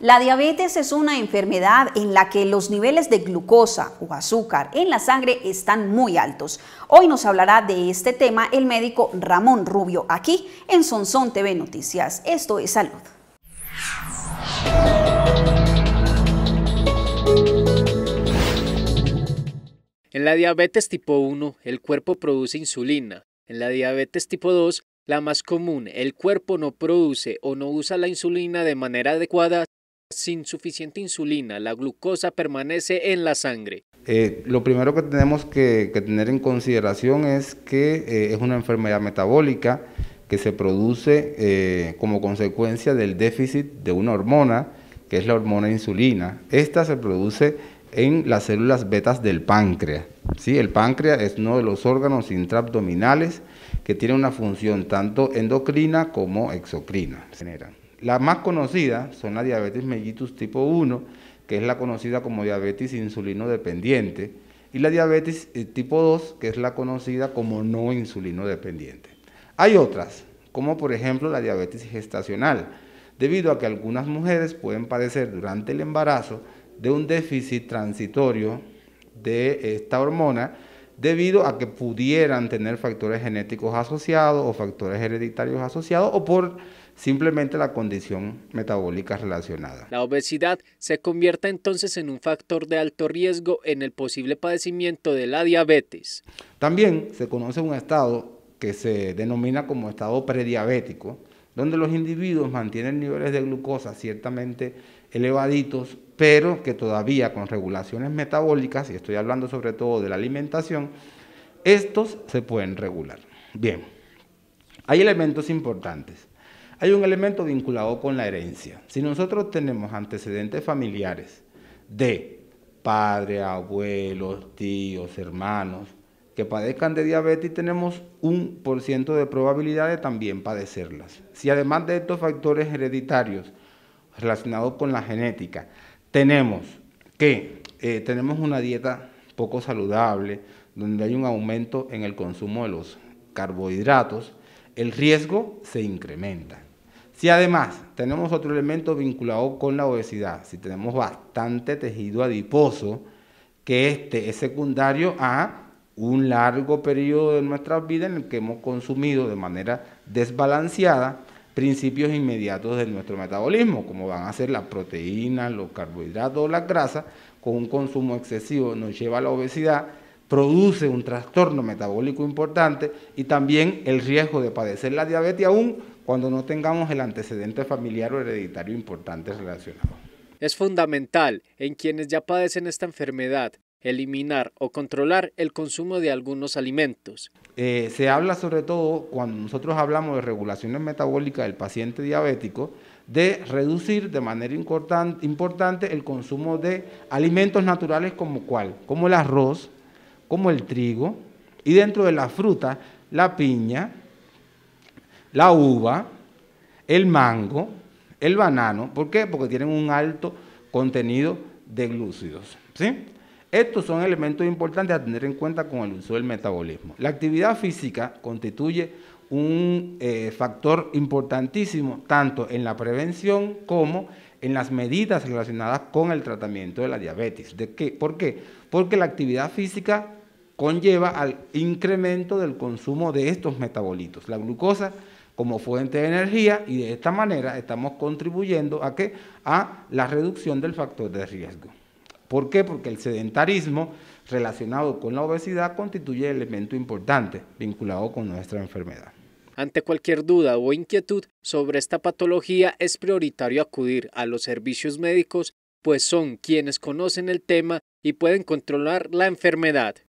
La diabetes es una enfermedad en la que los niveles de glucosa o azúcar en la sangre están muy altos. Hoy nos hablará de este tema el médico Ramón Rubio, aquí en Sonsón TV Noticias. Esto es Salud. En la diabetes tipo 1, el cuerpo produce insulina. En la diabetes tipo 2, la más común, el cuerpo no produce o no usa la insulina de manera adecuada, sin suficiente insulina, la glucosa permanece en la sangre. Eh, lo primero que tenemos que, tener en consideración es que eh, es una enfermedad metabólica que se produce eh, como consecuencia del déficit de una hormona, que es la hormona insulina. Esta se produce en las células betas del páncreas. ¿sí? El páncreas es uno de los órganos intraabdominales que tiene una función tanto endocrina como exocrina. Generan. La más conocida son la diabetes mellitus tipo 1, que es la conocida como diabetes insulino dependiente, y la diabetes eh, tipo 2, que es la conocida como no insulino dependiente. Hay otras, como por ejemplo la diabetes gestacional, debido a que algunas mujeres pueden padecer durante el embarazo de un déficit transitorio de esta hormona debido a que pudieran tener factores genéticos asociados o factores hereditarios asociados o por simplemente la condición metabólica relacionada. La obesidad se convierte entonces en un factor de alto riesgo en el posible padecimiento de la diabetes. También se conoce un estado que se denomina como estado prediabético, donde los individuos mantienen niveles de glucosa ciertamente elevaditos, pero que todavía con regulaciones metabólicas, y estoy hablando sobre todo de la alimentación, estos se pueden regular. Bien, hay elementos importantes hay un elemento vinculado con la herencia. Si nosotros tenemos antecedentes familiares de padre, abuelos, tíos, hermanos, que padezcan de diabetes, tenemos un por ciento de probabilidad de también padecerlas. Si además de estos factores hereditarios relacionados con la genética, tenemos que eh, tenemos una dieta poco saludable, donde hay un aumento en el consumo de los carbohidratos, el riesgo se incrementa. Si además tenemos otro elemento vinculado con la obesidad, si tenemos bastante tejido adiposo, que este es secundario a un largo periodo de nuestra vida en el que hemos consumido de manera desbalanceada principios inmediatos de nuestro metabolismo, como van a ser las proteínas, los carbohidratos, las grasas, con un consumo excesivo nos lleva a la obesidad produce un trastorno metabólico importante y también el riesgo de padecer la diabetes aún cuando no tengamos el antecedente familiar o hereditario importante relacionado. Es fundamental en quienes ya padecen esta enfermedad eliminar o controlar el consumo de algunos alimentos. Eh, se habla sobre todo, cuando nosotros hablamos de regulaciones metabólicas del paciente diabético, de reducir de manera importante el consumo de alimentos naturales como cuál, como el arroz, como el trigo, y dentro de la fruta, la piña, la uva, el mango, el banano. ¿Por qué? Porque tienen un alto contenido de glúcidos. ¿sí? Estos son elementos importantes a tener en cuenta con el uso del metabolismo. La actividad física constituye un eh, factor importantísimo tanto en la prevención como en en las medidas relacionadas con el tratamiento de la diabetes. ¿De qué? ¿Por qué? Porque la actividad física conlleva al incremento del consumo de estos metabolitos, la glucosa como fuente de energía y de esta manera estamos contribuyendo a que a la reducción del factor de riesgo. ¿Por qué? Porque el sedentarismo relacionado con la obesidad constituye elemento importante vinculado con nuestra enfermedad. Ante cualquier duda o inquietud sobre esta patología es prioritario acudir a los servicios médicos, pues son quienes conocen el tema y pueden controlar la enfermedad.